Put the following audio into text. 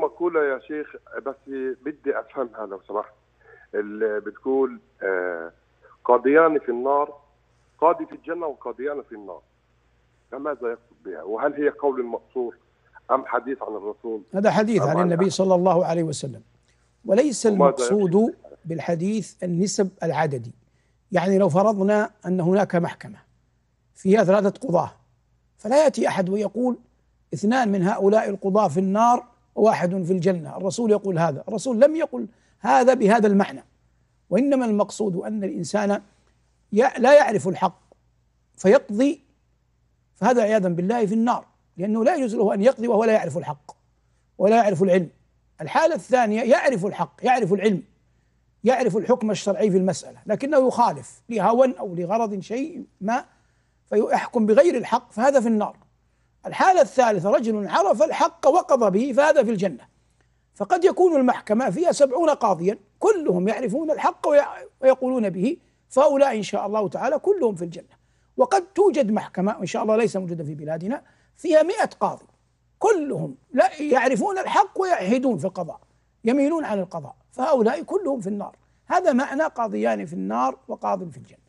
مقولة يا شيخ بس بدي أفهمها لو سمحت اللي بتقول آه، قاضيان في النار قاضي في الجنة وقاضيان في النار فماذا يقصد بها وهل هي قول مقصور أم حديث عن الرسول هذا حديث عن, عن النبي يعني. صلى الله عليه وسلم وليس المقصود بالحديث النسب العددي يعني لو فرضنا أن هناك محكمة فيها ثلاثة قضاة فلا يأتي أحد ويقول اثنان من هؤلاء القضاة في النار واحد في الجنة الرسول يقول هذا الرسول لم يقل هذا بهذا المعنى وإنما المقصود أن الإنسان لا يعرف الحق فيقضي فهذا عياذا بالله في النار لأنه لا يجوز له أن يقضي وهو لا يعرف الحق ولا يعرف العلم الحالة الثانية يعرف الحق يعرف العلم يعرف الحكم الشرعي في المسألة لكنه يخالف لهوى أو لغرض شيء ما فيحكم بغير الحق فهذا في النار الحالة الثالثة رجل عرف الحق وقضى به فهذا في الجنة فقد يكون المحكمة فيها سبعون قاضيا كلهم يعرفون الحق ويقولون به فهؤلاء إن شاء الله تعالى كلهم في الجنة وقد توجد محكمة وإن شاء الله ليس موجودة في بلادنا فيها مئة قاضي كلهم لا يعرفون الحق ويعهدون في القضاء يميلون عن القضاء فهؤلاء كلهم في النار هذا معنى قاضيان في النار وقاض في الجنة